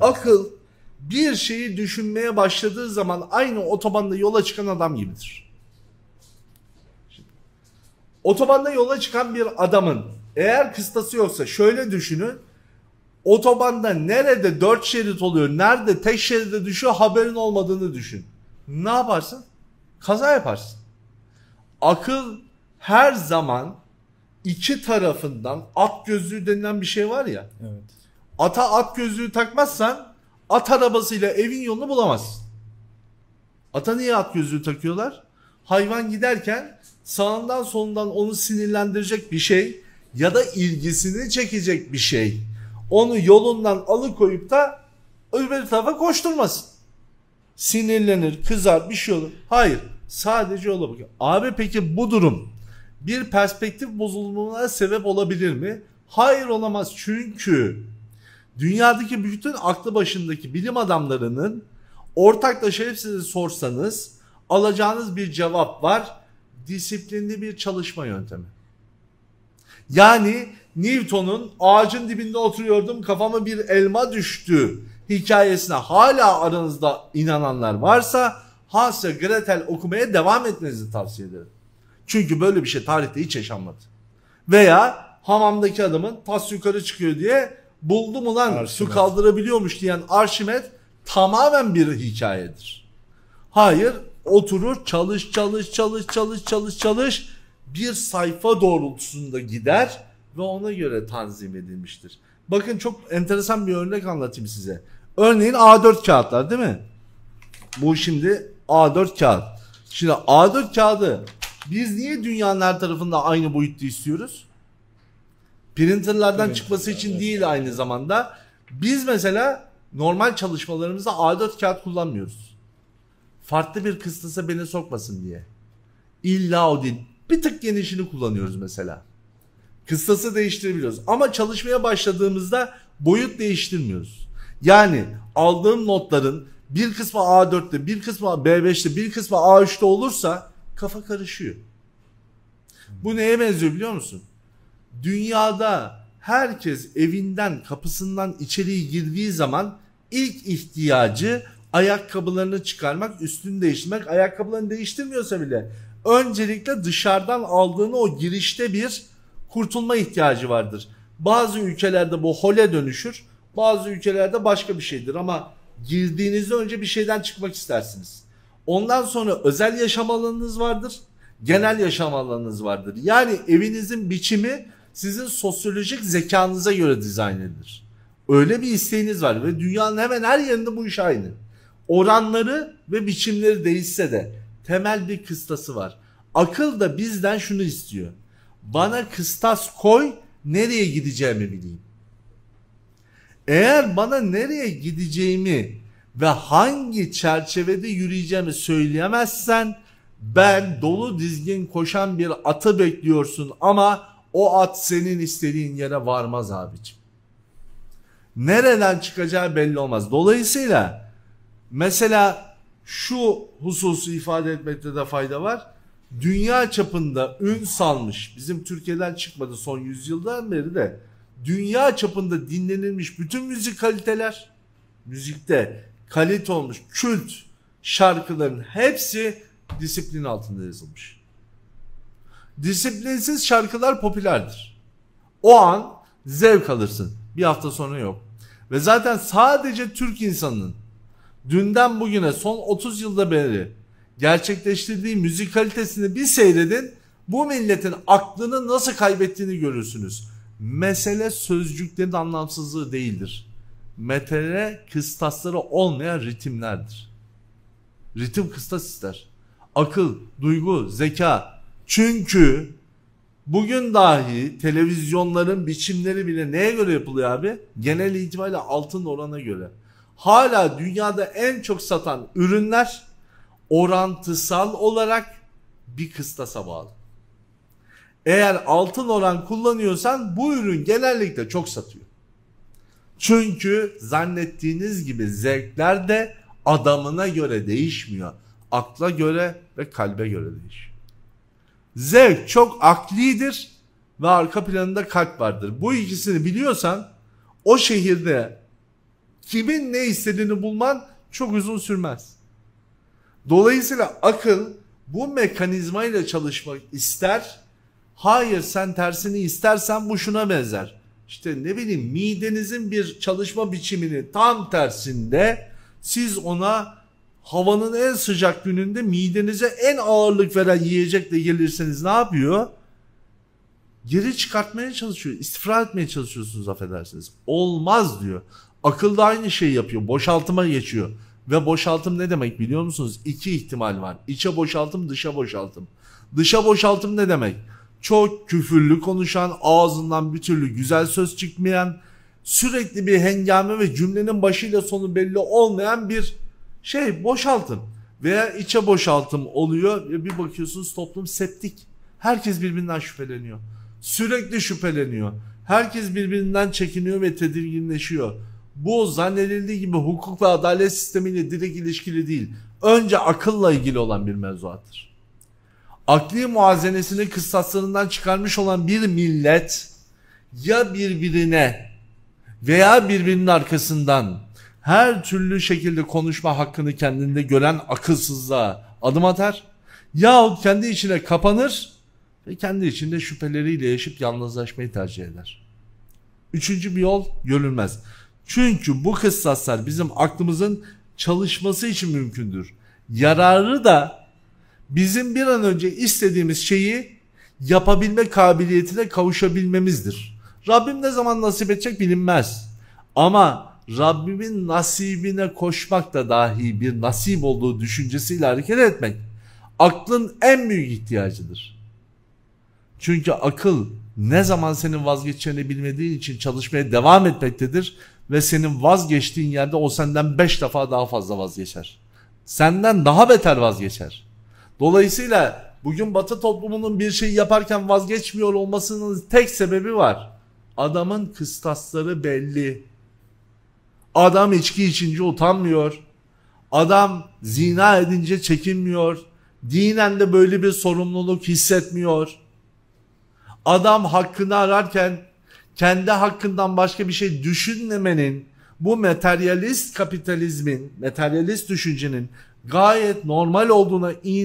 Akıl bir şeyi düşünmeye başladığı zaman aynı otobanda yola çıkan adam gibidir. Şimdi, otobanda yola çıkan bir adamın eğer kıstası yoksa şöyle düşünün. Otobanda nerede dört şerit oluyor, nerede tek şeride düşüyor haberin olmadığını düşün. Ne yaparsın? Kaza yaparsın. Akıl her zaman iki tarafından at gözlüğü denilen bir şey var ya. Evet. Ata at gözlüğü takmazsan at arabasıyla evin yolunu bulamazsın. Ata niye at gözlüğü takıyorlar? Hayvan giderken sağından solundan onu sinirlendirecek bir şey ya da ilgisini çekecek bir şey. Onu yolundan alıkoyup da öbür tarafa koşturmasın. Sinirlenir, kızar, bir şey olur. Hayır, sadece yola bakıyor. Abi peki bu durum bir perspektif bozulmasına sebep olabilir mi? Hayır olamaz çünkü dünyadaki bütün aklı başındaki bilim adamlarının ortaklaşa hepsini sorsanız alacağınız bir cevap var. Disiplinli bir çalışma yöntemi. Yani Newton'un ağacın dibinde oturuyordum kafama bir elma düştü hikayesine hala aranızda inananlar varsa Hans'a Gretel okumaya devam etmenizi tavsiye ederim. Çünkü böyle bir şey tarihte hiç yaşanmadı. Veya hamamdaki adamın tas yukarı çıkıyor diye buldu mu lan Arşimet. su kaldırabiliyormuş diyen Arşimet tamamen bir hikayedir. Hayır oturur çalış çalış çalış çalış çalış çalış bir sayfa doğrultusunda gider ve ona göre tanzim edilmiştir. Bakın çok enteresan bir örnek anlatayım size. Örneğin A4 kağıtlar değil mi? Bu şimdi A4 kağıt. Şimdi A4 kağıdı biz niye dünyanın her tarafında aynı boyutta istiyoruz? Printerlardan Printer, çıkması için değil aynı zamanda. Biz mesela normal çalışmalarımızda A4 kağıt kullanmıyoruz. Farklı bir kıstasa beni sokmasın diye. İlla o değil. Bir tık genişini kullanıyoruz mesela. Kıstası değiştirebiliyoruz. Ama çalışmaya başladığımızda boyut değiştirmiyoruz. Yani aldığım notların bir kısmı A4'te, bir kısmı B5'te, bir kısmı A3'te olursa kafa karışıyor. Bu neye benziyor biliyor musun? dünyada herkes evinden kapısından içeriye girdiği zaman ilk ihtiyacı ayakkabılarını çıkarmak, üstünü değiştirmek. Ayakkabılarını değiştirmiyorsa bile öncelikle dışarıdan aldığını o girişte bir kurtulma ihtiyacı vardır. Bazı ülkelerde bu hole dönüşür. Bazı ülkelerde başka bir şeydir ama girdiğinizde önce bir şeyden çıkmak istersiniz. Ondan sonra özel yaşam alanınız vardır. Genel yaşam alanınız vardır. Yani evinizin biçimi sizin sosyolojik zekanıza göre dizayn edilir. Öyle bir isteğiniz var ve dünyanın hemen her yerinde bu iş aynı. Oranları ve biçimleri değişse de temel bir kıstası var. Akıl da bizden şunu istiyor. Bana kıstas koy nereye gideceğimi bileyim. Eğer bana nereye gideceğimi ve hangi çerçevede yürüyeceğimi söyleyemezsen ben dolu dizgin koşan bir atı bekliyorsun ama o at senin istediğin yere varmaz abicim. Nereden çıkacağı belli olmaz. Dolayısıyla mesela şu hususu ifade etmekte de fayda var. Dünya çapında ün salmış, bizim Türkiye'den çıkmadı son yüzyıldan beri de dünya çapında dinlenilmiş bütün müzik kaliteler, müzikte kalite olmuş kült şarkıların hepsi disiplin altında yazılmış. Disiplinsiz şarkılar popülerdir. O an zevk alırsın. Bir hafta sonra yok. Ve zaten sadece Türk insanının dünden bugüne son 30 yılda beri gerçekleştirdiği müzik kalitesini bir seyredin. Bu milletin aklını nasıl kaybettiğini görürsünüz. Mesele sözcüklerin anlamsızlığı değildir. Metele kıstasları olmayan ritimlerdir. Ritim kıstas ister. Akıl, duygu, zeka, çünkü bugün dahi televizyonların biçimleri bile neye göre yapılıyor abi? Genel itibariyle altın orana göre. Hala dünyada en çok satan ürünler orantısal olarak bir kıstasa bağlı. Eğer altın oran kullanıyorsan bu ürün genellikle çok satıyor. Çünkü zannettiğiniz gibi zevkler de adamına göre değişmiyor. Akla göre ve kalbe göre değişiyor. Zevk çok aklidir ve arka planında kalp vardır. Bu ikisini biliyorsan o şehirde kimin ne istediğini bulman çok uzun sürmez. Dolayısıyla akıl bu mekanizmayla çalışmak ister. Hayır sen tersini istersen bu şuna benzer. İşte ne bileyim midenizin bir çalışma biçimini tam tersinde siz ona havanın en sıcak gününde midenize en ağırlık veren yiyecekle gelirseniz ne yapıyor? Geri çıkartmaya çalışıyor. İstifra etmeye çalışıyorsunuz affedersiniz. Olmaz diyor. Akıl da aynı şeyi yapıyor. Boşaltıma geçiyor. Ve boşaltım ne demek biliyor musunuz? İki ihtimal var. İçe boşaltım, dışa boşaltım. Dışa boşaltım ne demek? Çok küfürlü konuşan, ağzından bir türlü güzel söz çıkmayan, sürekli bir hengame ve cümlenin başıyla sonu belli olmayan bir şey boşaltım veya içe boşaltım oluyor ve bir bakıyorsunuz toplum septik. Herkes birbirinden şüpheleniyor. Sürekli şüpheleniyor. Herkes birbirinden çekiniyor ve tedirginleşiyor. Bu zannedildiği gibi hukuk ve adalet sistemiyle direkt ilişkili değil. Önce akılla ilgili olan bir mevzuattır. Akli muazenesini kıssaslarından çıkarmış olan bir millet ya birbirine veya birbirinin arkasından her türlü şekilde konuşma hakkını kendinde gören akılsızlığa adım atar yahut kendi içine kapanır ve kendi içinde şüpheleriyle yaşayıp yalnızlaşmayı tercih eder. Üçüncü bir yol görülmez. Çünkü bu kıssaslar bizim aklımızın çalışması için mümkündür. Yararı da bizim bir an önce istediğimiz şeyi yapabilme kabiliyetine kavuşabilmemizdir. Rabbim ne zaman nasip edecek bilinmez. Ama Rabbimin nasibine koşmak da dahi bir nasip olduğu düşüncesiyle hareket etmek aklın en büyük ihtiyacıdır. Çünkü akıl ne zaman senin vazgeçeceğini bilmediğin için çalışmaya devam etmektedir ve senin vazgeçtiğin yerde o senden beş defa daha fazla vazgeçer. Senden daha beter vazgeçer. Dolayısıyla bugün batı toplumunun bir şeyi yaparken vazgeçmiyor olmasının tek sebebi var. Adamın kıstasları belli Adam içki içince utanmıyor. Adam zina edince çekinmiyor. Dinen de böyle bir sorumluluk hissetmiyor. Adam hakkını ararken kendi hakkından başka bir şey düşünmemenin bu materyalist kapitalizmin, materyalist düşüncenin gayet normal olduğuna inan